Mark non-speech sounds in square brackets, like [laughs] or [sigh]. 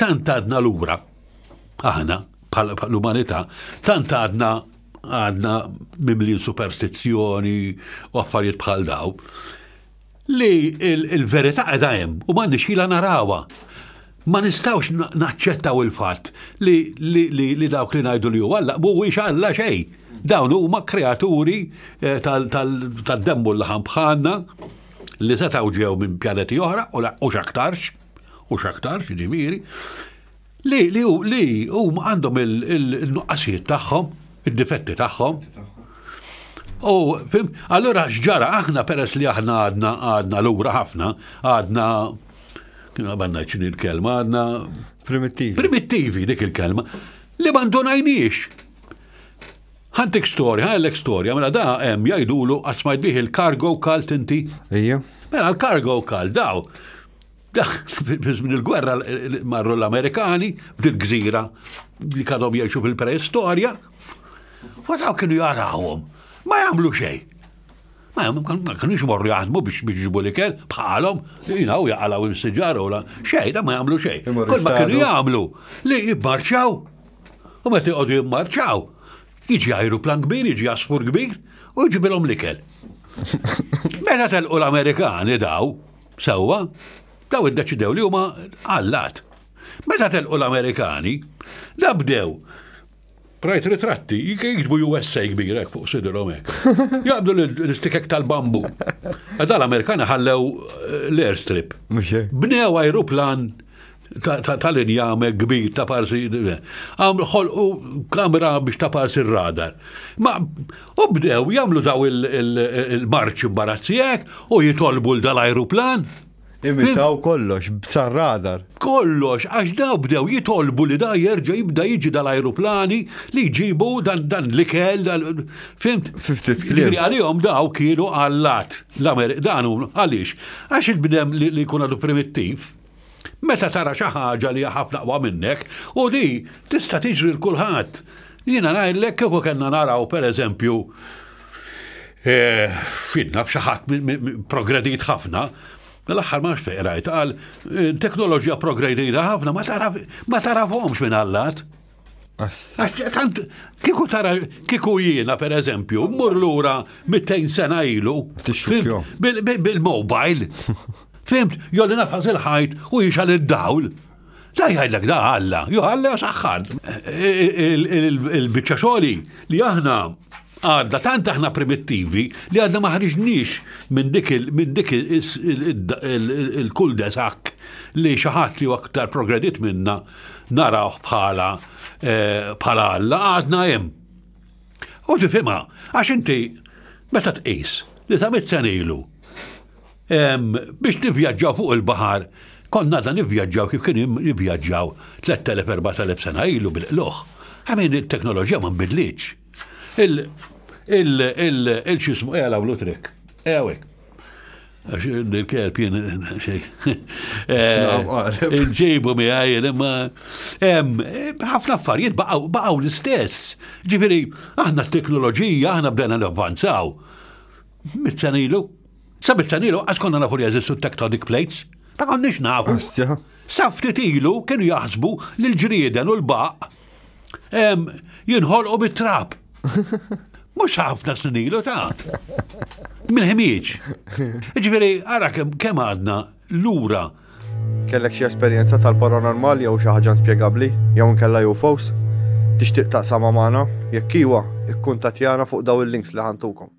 tant għadna lura, aħna, l-umanità, tant għadna għadna mimlin superstizzjoni u affarijiet bħal daw, li il-verità il għedajem u manni xila narawa. Ma nistawx naċċettaw il-fat li, li, li, li dawk li najdu li ju għalla, mhuwiex għalla xej. Dawn huma kreaturi eh, tal-demmu tal, tal l ħamħanna li setaw ġew minn pjaneti oħra u xaktarx u xaktar, ġiviri, li li li u għandhom il-nuqqasijiet tagħhom, id-difetti tagħhom. U allora xġara aħna peress li aħna għadna għadna lura ħafna, għadna għadna ċin il-kelma, għadna primittivi. Primittivi dik il-kelma. Li bandonajniex. Ħantik storja, għallek storja, mela da hemm jgħidulu għasmajt biħi il-cargo kalt inti. Mela l-cargo kalt daw. [laughs] Bizmin il-gwerra marru l-Amerikani f'dil-gżira li kadom jiexu fil U għataw kienu jarawom. ma jamlu xej. Ma kienux morru jaħdmu biex biex ġibu li kell bħalhom, jinaw jaqalaw il-sġar u la xejn, da ma jagħmlu xejn. Kull ma kienu jagħmlu li jibmarċaw. U meta jqogħdu jibmarċaw, jiġi ajruplan kbir, jiġi asfur kbir, u jġibilhom li kell. [laughs] Meta telqu l-Amerikani daw, sewwa, daw id-deċidew li huma għallat. Meta telqu l-Amerikani, dabdew! bdew rajt ritratti, jikbu USA kbira fuq sidrom hekk. [laughs] Jaqbdu l-istikek tal-bambu. Għadda l-Amerikani ħallew eh, l-airstrip. Bnew ajruplan tal-injame kbir ta' parsi. Għam u kamera biex ta' parsi radar. Ma u bdew jamlu daw il-marċ barazzijek u jitolbu l-dal-ajruplan. Imitaw kollox, b'sar radar. Kollox, għax daw bdew jitolbu li da jirġa jibda jiġi dal-ajruplani li jġibu dan dan l-ikel, dan. Fimt? Fiftit klim. Għalihom daw kienu għallat. L-Amer, danu, għalix. Għax il-bnem li kun għadu primittiv. Meta tara xi ħaġa li ħafna qwa minnek, u di tista' tiġri l kulħadd. Jiena ngħidlek kieku kellna naraw pereżempju eh, finna f'xaħat progredit ħafna, L-axħar ma xfej rajt, għal eh, teknoloġija progredina ħafna, ma tarafomx minn għallat. Tant, kiku tara, kiku jiena per eżempju, mur lura 200 sena ilu. Bil-mobile. [laughs] Fimt, jolli nafas il-ħajt u jixal id-dawl. Da jgħidlek da għalla, juħalla saħħar. Eh, eh, il-bicċa xoli li aħna Għadda tant aħna primittivi li għadna maħriġniex minn dik il-kull desak li xaħat li aktar progredit minna naraw bħala eh, bħala Alla għadna jem. U tifima, għax inti meta tqis li ta' mitzenilu biex nivjaġġaw fuq il-bahar konna dan nivjaġġaw kif kien nivjaġġaw 3,000-4,000 sena ilu bil-qloħ. Għamin il-teknoloġija ma bidliċ il- il- il- il- xismu, eh, għalaw l-utrek. Eh, Għax il-kelb jien, xej. Eh, eh, Ġejbu mi għaj, eh, ma. ħafna affarijiet baqaw l-istess. Ġifiri, aħna t-teknoloġija, aħna bdena l-avvanzaw. Mitzanilu, sabitzanilu, għat konna nafu li jazistu tektonic plates. Ta' konnix nafu. Saftit ilu kienu jaħsbu l-ġrieden u l-baq. Jinħolqu bit-trap. Mux ħafna s-nilu ta' mil-ħemieċ. Ġifiri, għara kem għadna l-ura. Kellek xie esperienza tal paranormal jew xi ħaġa spjegabli, jew nkella jew fos? Tixtieq taqsama magħna? Jekk iwa, ikkun tatjana fuq daw il-links li ħantukom.